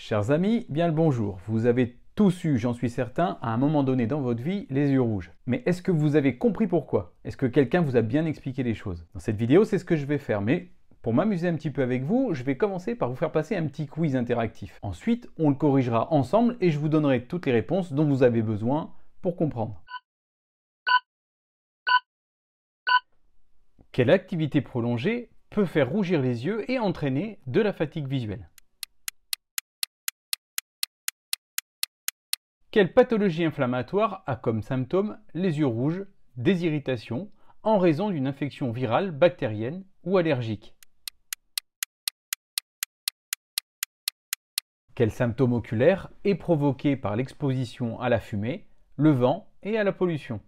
Chers amis, bien le bonjour. Vous avez tous eu, j'en suis certain, à un moment donné dans votre vie, les yeux rouges. Mais est-ce que vous avez compris pourquoi Est-ce que quelqu'un vous a bien expliqué les choses Dans cette vidéo, c'est ce que je vais faire, mais pour m'amuser un petit peu avec vous, je vais commencer par vous faire passer un petit quiz interactif. Ensuite, on le corrigera ensemble et je vous donnerai toutes les réponses dont vous avez besoin pour comprendre. Quelle activité prolongée peut faire rougir les yeux et entraîner de la fatigue visuelle Quelle pathologie inflammatoire a comme symptôme les yeux rouges, des irritations, en raison d'une infection virale, bactérienne ou allergique Quel symptôme oculaire est provoqué par l'exposition à la fumée, le vent et à la pollution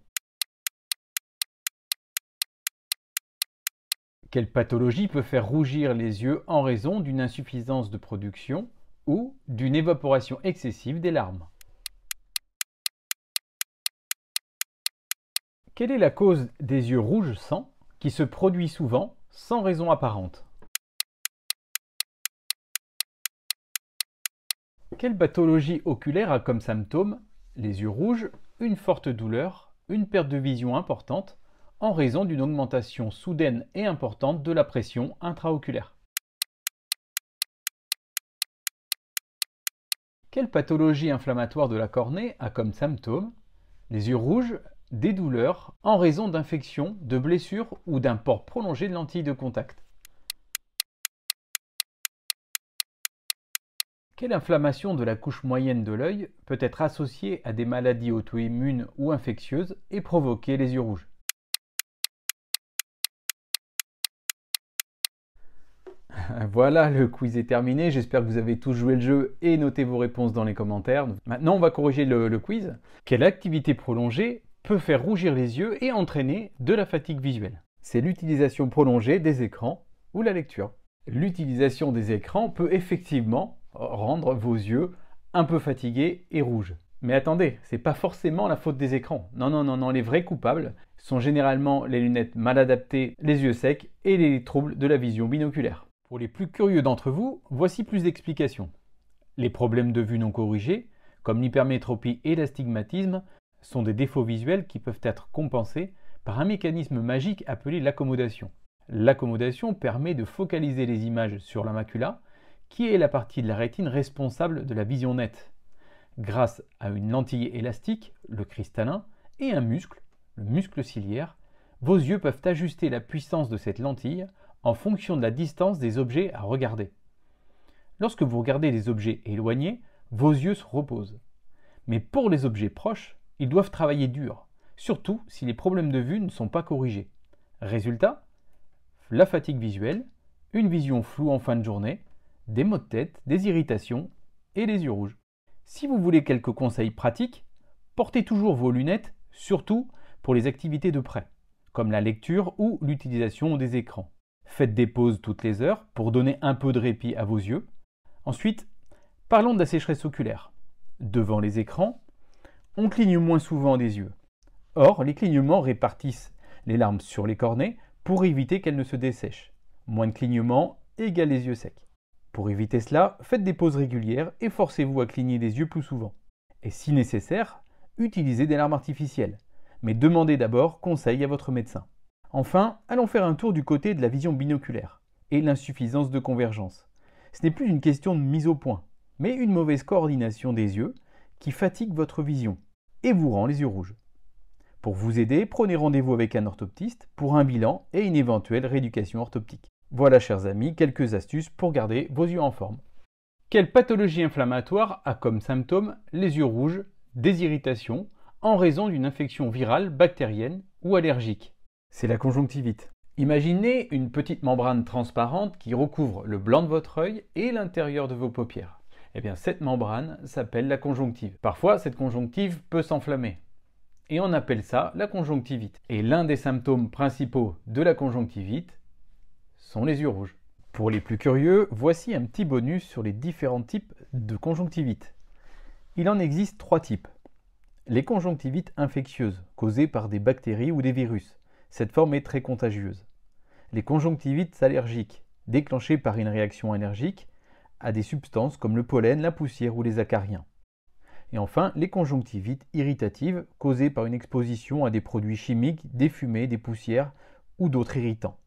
Quelle pathologie peut faire rougir les yeux en raison d'une insuffisance de production ou d'une évaporation excessive des larmes Quelle est la cause des yeux rouges sans qui se produit souvent sans raison apparente Quelle pathologie oculaire a comme symptôme les yeux rouges, une forte douleur, une perte de vision importante en raison d'une augmentation soudaine et importante de la pression intraoculaire Quelle pathologie inflammatoire de la cornée a comme symptôme les yeux rouges, des douleurs en raison d'infections, de blessures ou d'un port prolongé de lentilles de contact. Quelle inflammation de la couche moyenne de l'œil peut être associée à des maladies auto-immunes ou infectieuses et provoquer les yeux rouges Voilà, le quiz est terminé. J'espère que vous avez tous joué le jeu et noté vos réponses dans les commentaires. Maintenant, on va corriger le, le quiz. Quelle activité prolongée peut faire rougir les yeux et entraîner de la fatigue visuelle. C'est l'utilisation prolongée des écrans ou la lecture. L'utilisation des écrans peut effectivement rendre vos yeux un peu fatigués et rouges. Mais attendez, c'est pas forcément la faute des écrans. Non, non, non, non, les vrais coupables sont généralement les lunettes mal adaptées, les yeux secs et les troubles de la vision binoculaire. Pour les plus curieux d'entre vous, voici plus d'explications. Les problèmes de vue non corrigés, comme l'hypermétropie et l'astigmatisme, sont des défauts visuels qui peuvent être compensés par un mécanisme magique appelé l'accommodation. L'accommodation permet de focaliser les images sur la macula, qui est la partie de la rétine responsable de la vision nette, grâce à une lentille élastique, le cristallin, et un muscle, le muscle ciliaire, vos yeux peuvent ajuster la puissance de cette lentille en fonction de la distance des objets à regarder. Lorsque vous regardez des objets éloignés, vos yeux se reposent. Mais pour les objets proches, ils doivent travailler dur, surtout si les problèmes de vue ne sont pas corrigés. Résultat La fatigue visuelle, une vision floue en fin de journée, des maux de tête, des irritations et les yeux rouges. Si vous voulez quelques conseils pratiques, portez toujours vos lunettes, surtout pour les activités de près, comme la lecture ou l'utilisation des écrans. Faites des pauses toutes les heures pour donner un peu de répit à vos yeux. Ensuite, parlons de la sécheresse oculaire. Devant les écrans, on cligne moins souvent des yeux. Or, les clignements répartissent les larmes sur les cornets pour éviter qu'elles ne se dessèchent. Moins de clignements égale les yeux secs. Pour éviter cela, faites des pauses régulières et forcez-vous à cligner des yeux plus souvent. Et si nécessaire, utilisez des larmes artificielles. Mais demandez d'abord conseil à votre médecin. Enfin, allons faire un tour du côté de la vision binoculaire et l'insuffisance de convergence. Ce n'est plus une question de mise au point, mais une mauvaise coordination des yeux qui fatigue votre vision et vous rend les yeux rouges. Pour vous aider, prenez rendez-vous avec un orthoptiste pour un bilan et une éventuelle rééducation orthoptique. Voilà, chers amis, quelques astuces pour garder vos yeux en forme. Quelle pathologie inflammatoire a comme symptôme les yeux rouges, des irritations, en raison d'une infection virale, bactérienne ou allergique C'est la conjonctivite. Imaginez une petite membrane transparente qui recouvre le blanc de votre œil et l'intérieur de vos paupières. Eh bien, cette membrane s'appelle la conjonctive. Parfois, cette conjonctive peut s'enflammer. Et on appelle ça la conjonctivite. Et l'un des symptômes principaux de la conjonctivite sont les yeux rouges. Pour les plus curieux, voici un petit bonus sur les différents types de conjonctivite. Il en existe trois types. Les conjonctivites infectieuses, causées par des bactéries ou des virus. Cette forme est très contagieuse. Les conjonctivites allergiques, déclenchées par une réaction allergique à des substances comme le pollen, la poussière ou les acariens. Et enfin, les conjonctivites irritatives causées par une exposition à des produits chimiques, des fumées, des poussières ou d'autres irritants.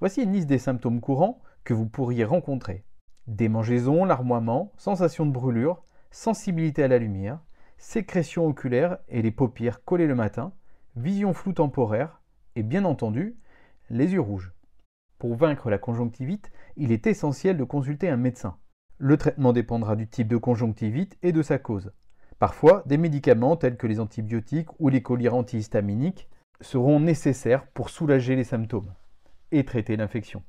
Voici une liste des symptômes courants que vous pourriez rencontrer. Démangeaison, larmoiement, sensation de brûlure, sensibilité à la lumière, sécrétion oculaire et les paupières collées le matin, vision floue temporaire et bien entendu, les yeux rouges. Pour vaincre la conjonctivite, il est essentiel de consulter un médecin. Le traitement dépendra du type de conjonctivite et de sa cause. Parfois, des médicaments tels que les antibiotiques ou les colliers antihistaminiques seront nécessaires pour soulager les symptômes et traiter l'infection.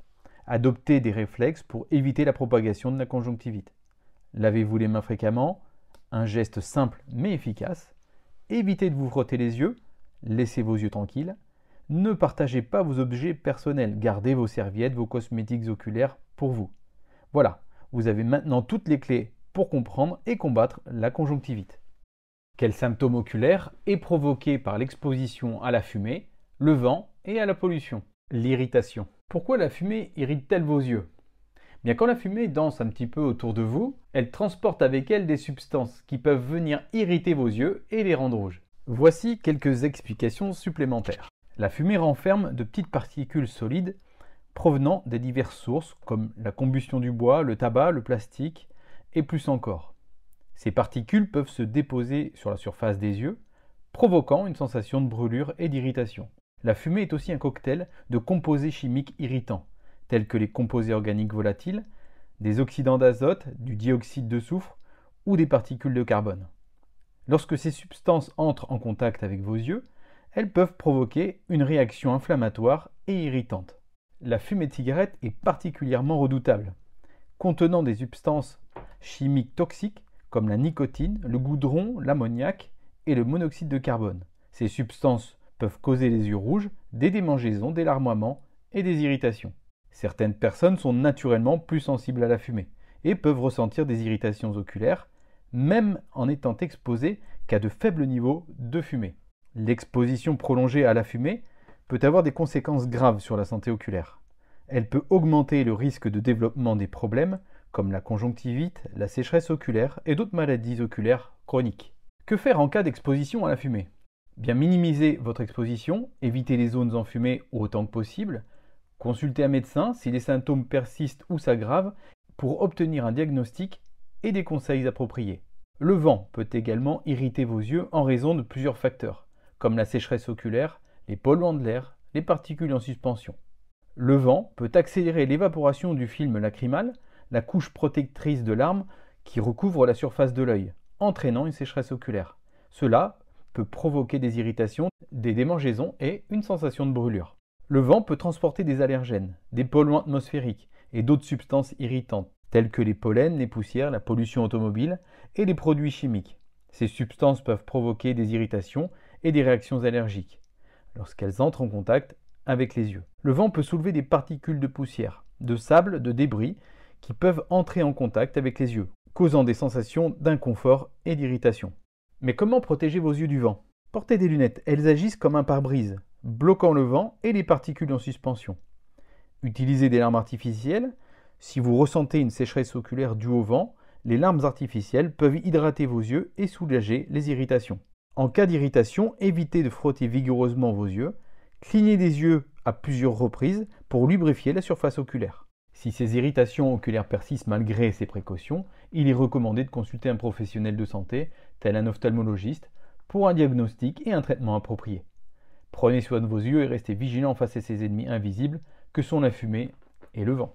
Adoptez des réflexes pour éviter la propagation de la conjonctivite. Lavez-vous les mains fréquemment, un geste simple mais efficace. Évitez de vous frotter les yeux, laissez vos yeux tranquilles. Ne partagez pas vos objets personnels, gardez vos serviettes, vos cosmétiques oculaires pour vous. Voilà, vous avez maintenant toutes les clés pour comprendre et combattre la conjonctivite. Quel symptôme oculaire est provoqué par l'exposition à la fumée, le vent et à la pollution L'irritation. Pourquoi la fumée irrite-t-elle vos yeux Bien quand la fumée danse un petit peu autour de vous, elle transporte avec elle des substances qui peuvent venir irriter vos yeux et les rendre rouges. Voici quelques explications supplémentaires. La fumée renferme de petites particules solides provenant des diverses sources comme la combustion du bois, le tabac, le plastique et plus encore. Ces particules peuvent se déposer sur la surface des yeux, provoquant une sensation de brûlure et d'irritation. La fumée est aussi un cocktail de composés chimiques irritants, tels que les composés organiques volatiles, des oxydants d'azote, du dioxyde de soufre ou des particules de carbone. Lorsque ces substances entrent en contact avec vos yeux, elles peuvent provoquer une réaction inflammatoire et irritante la fumée de cigarette est particulièrement redoutable. Contenant des substances chimiques toxiques comme la nicotine, le goudron, l'ammoniac et le monoxyde de carbone. Ces substances peuvent causer les yeux rouges, des démangeaisons, des larmoiements et des irritations. Certaines personnes sont naturellement plus sensibles à la fumée et peuvent ressentir des irritations oculaires, même en étant exposées qu'à de faibles niveaux de fumée. L'exposition prolongée à la fumée peut avoir des conséquences graves sur la santé oculaire. Elle peut augmenter le risque de développement des problèmes comme la conjonctivite, la sécheresse oculaire et d'autres maladies oculaires chroniques. Que faire en cas d'exposition à la fumée Bien minimiser votre exposition, éviter les zones enfumées autant que possible, consulter un médecin si les symptômes persistent ou s'aggravent pour obtenir un diagnostic et des conseils appropriés. Le vent peut également irriter vos yeux en raison de plusieurs facteurs, comme la sécheresse oculaire, les polluants de l'air, les particules en suspension. Le vent peut accélérer l'évaporation du film lacrymal, la couche protectrice de l'arme qui recouvre la surface de l'œil, entraînant une sécheresse oculaire. Cela peut provoquer des irritations, des démangeaisons et une sensation de brûlure. Le vent peut transporter des allergènes, des polluants atmosphériques et d'autres substances irritantes, telles que les pollens, les poussières, la pollution automobile et les produits chimiques. Ces substances peuvent provoquer des irritations et des réactions allergiques lorsqu'elles entrent en contact avec les yeux. Le vent peut soulever des particules de poussière, de sable, de débris, qui peuvent entrer en contact avec les yeux, causant des sensations d'inconfort et d'irritation. Mais comment protéger vos yeux du vent Portez des lunettes, elles agissent comme un pare-brise, bloquant le vent et les particules en suspension. Utilisez des larmes artificielles. Si vous ressentez une sécheresse oculaire due au vent, les larmes artificielles peuvent hydrater vos yeux et soulager les irritations. En cas d'irritation, évitez de frotter vigoureusement vos yeux, clignez des yeux à plusieurs reprises pour lubrifier la surface oculaire. Si ces irritations oculaires persistent malgré ces précautions, il est recommandé de consulter un professionnel de santé, tel un ophtalmologiste, pour un diagnostic et un traitement approprié. Prenez soin de vos yeux et restez vigilants face à ces ennemis invisibles que sont la fumée et le vent.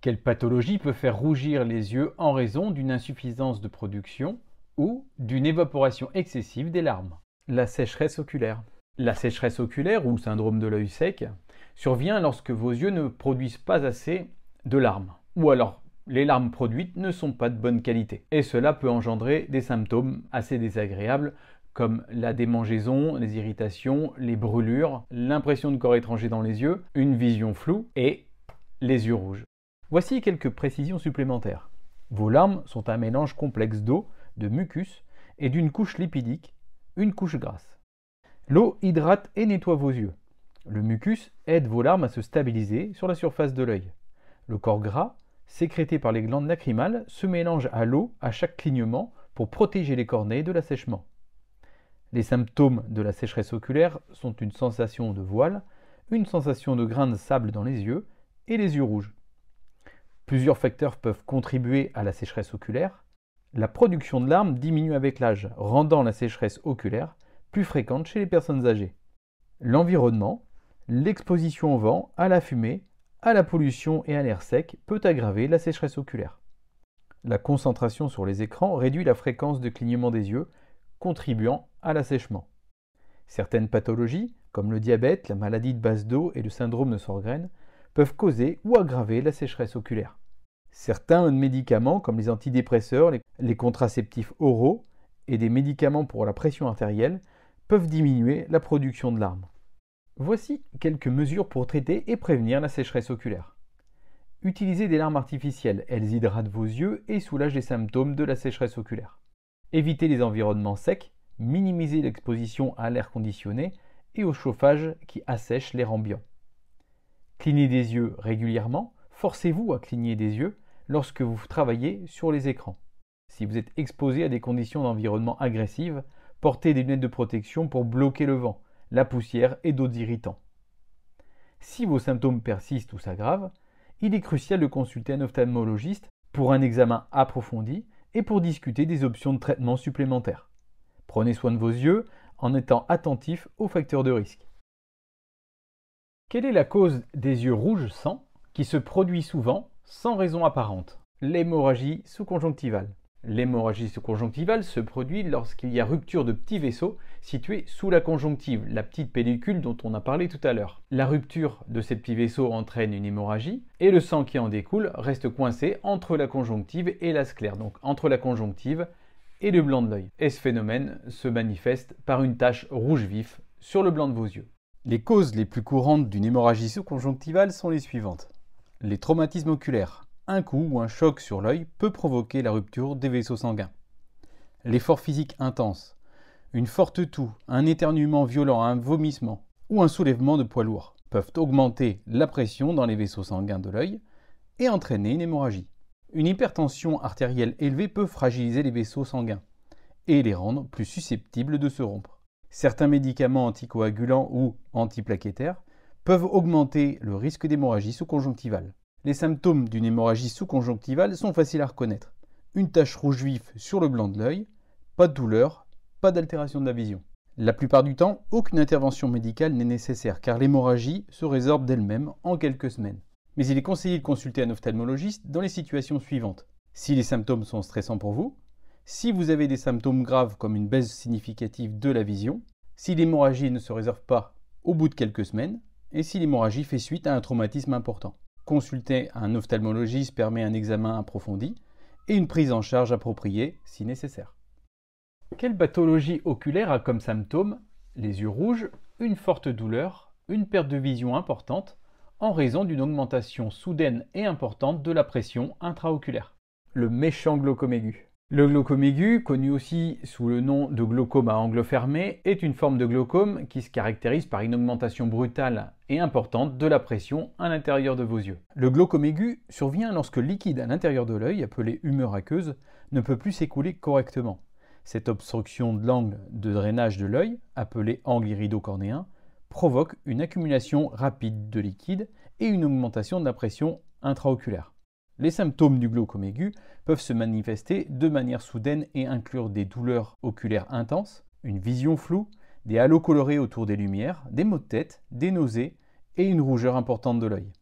Quelle pathologie peut faire rougir les yeux en raison d'une insuffisance de production ou d'une évaporation excessive des larmes. La sécheresse oculaire. La sécheresse oculaire ou syndrome de l'œil sec survient lorsque vos yeux ne produisent pas assez de larmes, ou alors les larmes produites ne sont pas de bonne qualité. Et cela peut engendrer des symptômes assez désagréables comme la démangeaison, les irritations, les brûlures, l'impression de corps étranger dans les yeux, une vision floue et les yeux rouges. Voici quelques précisions supplémentaires. Vos larmes sont un mélange complexe d'eau, de mucus et d'une couche lipidique, une couche grasse. L'eau hydrate et nettoie vos yeux. Le mucus aide vos larmes à se stabiliser sur la surface de l'œil. Le corps gras, sécrété par les glandes lacrymales, se mélange à l'eau à chaque clignement pour protéger les cornées de l'assèchement. Les symptômes de la sécheresse oculaire sont une sensation de voile, une sensation de grains de sable dans les yeux et les yeux rouges. Plusieurs facteurs peuvent contribuer à la sécheresse oculaire la production de larmes diminue avec l'âge, rendant la sécheresse oculaire plus fréquente chez les personnes âgées. L'environnement, l'exposition au vent, à la fumée, à la pollution et à l'air sec peut aggraver la sécheresse oculaire. La concentration sur les écrans réduit la fréquence de clignement des yeux, contribuant à l'assèchement. Certaines pathologies, comme le diabète, la maladie de base d'eau et le syndrome de Sorgren, peuvent causer ou aggraver la sécheresse oculaire. Certains médicaments, comme les antidépresseurs, les les contraceptifs oraux et des médicaments pour la pression artérielle peuvent diminuer la production de larmes. Voici quelques mesures pour traiter et prévenir la sécheresse oculaire. Utilisez des larmes artificielles, elles hydratent vos yeux et soulagent les symptômes de la sécheresse oculaire. Évitez les environnements secs, minimisez l'exposition à l'air conditionné et au chauffage qui assèche l'air ambiant. Clignez des yeux régulièrement, forcez-vous à cligner des yeux lorsque vous travaillez sur les écrans. Si vous êtes exposé à des conditions d'environnement agressives, portez des lunettes de protection pour bloquer le vent, la poussière et d'autres irritants. Si vos symptômes persistent ou s'aggravent, il est crucial de consulter un ophtalmologiste pour un examen approfondi et pour discuter des options de traitement supplémentaires. Prenez soin de vos yeux en étant attentif aux facteurs de risque. Quelle est la cause des yeux rouges sans qui se produit souvent sans raison apparente L'hémorragie sous-conjonctivale. L'hémorragie sous-conjonctivale se produit lorsqu'il y a rupture de petits vaisseaux situés sous la conjonctive, la petite pellicule dont on a parlé tout à l'heure. La rupture de ces petits vaisseaux entraîne une hémorragie et le sang qui en découle reste coincé entre la conjonctive et la sclère, donc entre la conjonctive et le blanc de l'œil. Et ce phénomène se manifeste par une tache rouge vif sur le blanc de vos yeux. Les causes les plus courantes d'une hémorragie sous-conjonctivale sont les suivantes. Les traumatismes oculaires, un coup ou un choc sur l'œil peut provoquer la rupture des vaisseaux sanguins. L'effort physique intense, une forte toux, un éternuement violent, un vomissement ou un soulèvement de poids lourd peuvent augmenter la pression dans les vaisseaux sanguins de l'œil et entraîner une hémorragie. Une hypertension artérielle élevée peut fragiliser les vaisseaux sanguins et les rendre plus susceptibles de se rompre. Certains médicaments anticoagulants ou antiplaquettaires peuvent augmenter le risque d'hémorragie sous-conjonctivale. Les symptômes d'une hémorragie sous-conjonctivale sont faciles à reconnaître. Une tache rouge vif sur le blanc de l'œil, pas de douleur, pas d'altération de la vision. La plupart du temps, aucune intervention médicale n'est nécessaire car l'hémorragie se résorbe d'elle-même en quelques semaines. Mais il est conseillé de consulter un ophtalmologiste dans les situations suivantes. Si les symptômes sont stressants pour vous, si vous avez des symptômes graves comme une baisse significative de la vision, si l'hémorragie ne se résorbe pas au bout de quelques semaines, et si l'hémorragie fait suite à un traumatisme important. Consulter un ophtalmologiste permet un examen approfondi et une prise en charge appropriée si nécessaire. Quelle pathologie oculaire a comme symptôme les yeux rouges, une forte douleur, une perte de vision importante en raison d'une augmentation soudaine et importante de la pression intraoculaire Le méchant glaucome aigu. Le glaucome aigu, connu aussi sous le nom de glaucome à angle fermé, est une forme de glaucome qui se caractérise par une augmentation brutale et importante de la pression à l'intérieur de vos yeux. Le glaucome aigu survient lorsque le liquide à l'intérieur de l'œil, appelé humeur aqueuse, ne peut plus s'écouler correctement. Cette obstruction de l'angle de drainage de l'œil, appelé angle iridocornéen, provoque une accumulation rapide de liquide et une augmentation de la pression intraoculaire. Les symptômes du glaucome aigu peuvent se manifester de manière soudaine et inclure des douleurs oculaires intenses, une vision floue, des halos colorés autour des lumières, des maux de tête, des nausées et une rougeur importante de l'œil.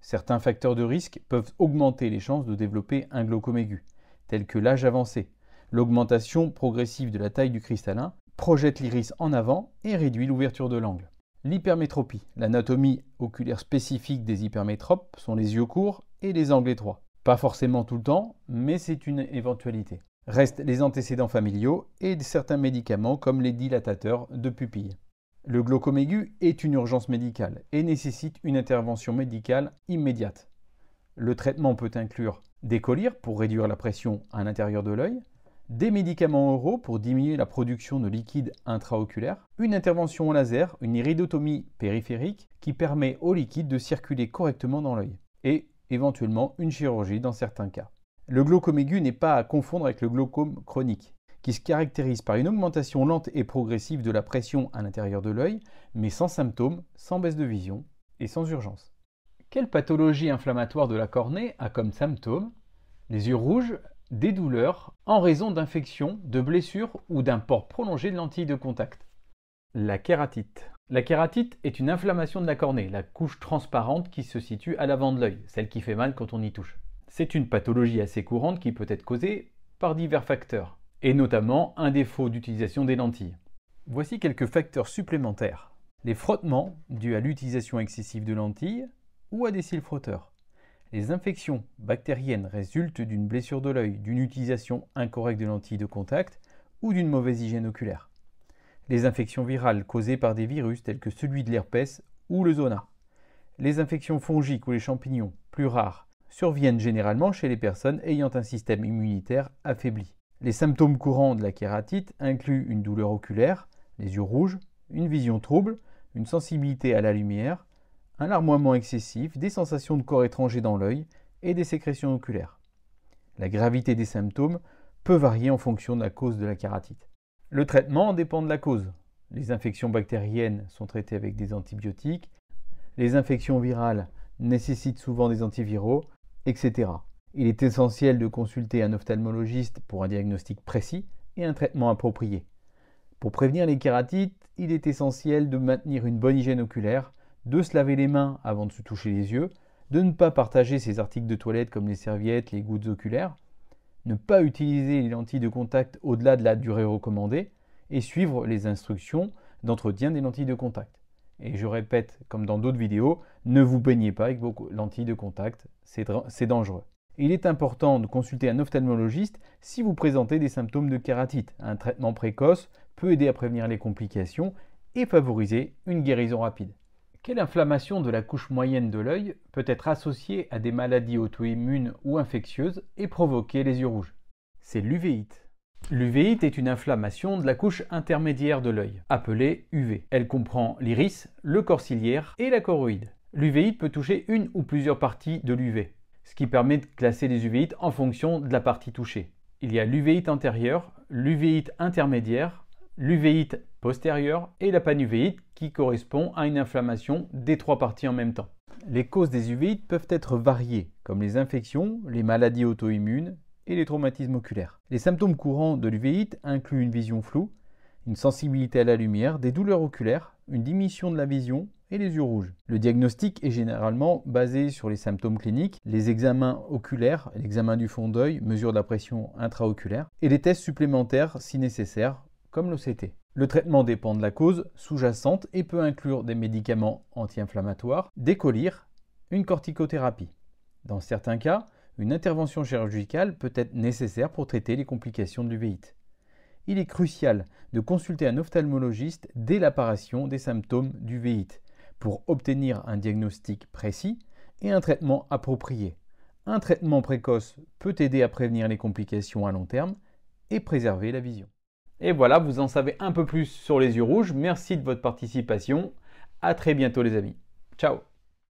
Certains facteurs de risque peuvent augmenter les chances de développer un glaucome aigu, tels que l'âge avancé. L'augmentation progressive de la taille du cristallin projette l'iris en avant et réduit l'ouverture de l'angle. L'hypermétropie, l'anatomie oculaire spécifique des hypermétropes sont les yeux courts et les angles 3. Pas forcément tout le temps, mais c'est une éventualité. Restent les antécédents familiaux et certains médicaments comme les dilatateurs de pupilles Le glaucome aigu est une urgence médicale et nécessite une intervention médicale immédiate. Le traitement peut inclure des collyres pour réduire la pression à l'intérieur de l'œil, des médicaments oraux pour diminuer la production de liquide intraoculaire, une intervention au laser, une iridotomie périphérique qui permet au liquide de circuler correctement dans l'œil, et éventuellement une chirurgie dans certains cas. Le glaucome aigu n'est pas à confondre avec le glaucome chronique, qui se caractérise par une augmentation lente et progressive de la pression à l'intérieur de l'œil, mais sans symptômes, sans baisse de vision et sans urgence. Quelle pathologie inflammatoire de la cornée a comme symptômes Les yeux rouges, des douleurs en raison d'infections, de blessures ou d'un port prolongé de lentilles de contact. La kératite. La kératite est une inflammation de la cornée, la couche transparente qui se situe à l'avant de l'œil, celle qui fait mal quand on y touche. C'est une pathologie assez courante qui peut être causée par divers facteurs, et notamment un défaut d'utilisation des lentilles. Voici quelques facteurs supplémentaires. Les frottements dus à l'utilisation excessive de lentilles ou à des cils frotteurs. Les infections bactériennes résultent d'une blessure de l'œil, d'une utilisation incorrecte de lentilles de contact ou d'une mauvaise hygiène oculaire les infections virales causées par des virus tels que celui de l'herpès ou le zona. Les infections fongiques ou les champignons, plus rares, surviennent généralement chez les personnes ayant un système immunitaire affaibli. Les symptômes courants de la kératite incluent une douleur oculaire, les yeux rouges, une vision trouble, une sensibilité à la lumière, un larmoiement excessif, des sensations de corps étranger dans l'œil et des sécrétions oculaires. La gravité des symptômes peut varier en fonction de la cause de la kératite. Le traitement dépend de la cause. Les infections bactériennes sont traitées avec des antibiotiques, les infections virales nécessitent souvent des antiviraux, etc. Il est essentiel de consulter un ophtalmologiste pour un diagnostic précis et un traitement approprié. Pour prévenir les kératites, il est essentiel de maintenir une bonne hygiène oculaire, de se laver les mains avant de se toucher les yeux, de ne pas partager ses articles de toilette comme les serviettes, les gouttes oculaires, ne pas utiliser les lentilles de contact au-delà de la durée recommandée et suivre les instructions d'entretien des lentilles de contact. Et je répète, comme dans d'autres vidéos, ne vous baignez pas avec vos lentilles de contact, c'est dangereux. Il est important de consulter un ophtalmologiste si vous présentez des symptômes de kératite. Un traitement précoce peut aider à prévenir les complications et favoriser une guérison rapide. Quelle inflammation de la couche moyenne de l'œil peut être associée à des maladies auto-immunes ou infectieuses et provoquer les yeux rouges C'est l'uvéite. L'uvéite est une inflammation de la couche intermédiaire de l'œil, appelée UV. Elle comprend l'iris, le corps ciliaire et la choroïde. L'uvéite peut toucher une ou plusieurs parties de l'UV, ce qui permet de classer les uvéites en fonction de la partie touchée. Il y a l'uvéite antérieure, l'uvéite intermédiaire, l'uvéite postérieure et la panuvéite qui correspond à une inflammation des trois parties en même temps. Les causes des uvéites peuvent être variées, comme les infections, les maladies auto-immunes et les traumatismes oculaires. Les symptômes courants de l'uvéite incluent une vision floue, une sensibilité à la lumière, des douleurs oculaires, une diminution de la vision et les yeux rouges. Le diagnostic est généralement basé sur les symptômes cliniques, les examens oculaires, l'examen du fond d'œil, mesure de la pression intraoculaire, et les tests supplémentaires si nécessaire comme l'OCT. Le traitement dépend de la cause sous-jacente et peut inclure des médicaments anti-inflammatoires, des collyres, une corticothérapie. Dans certains cas, une intervention chirurgicale peut être nécessaire pour traiter les complications de l'uvéite. Il est crucial de consulter un ophtalmologiste dès l'apparition des symptômes d'uvéite pour obtenir un diagnostic précis et un traitement approprié. Un traitement précoce peut aider à prévenir les complications à long terme et préserver la vision. Et voilà, vous en savez un peu plus sur les yeux rouges. Merci de votre participation. À très bientôt les amis. Ciao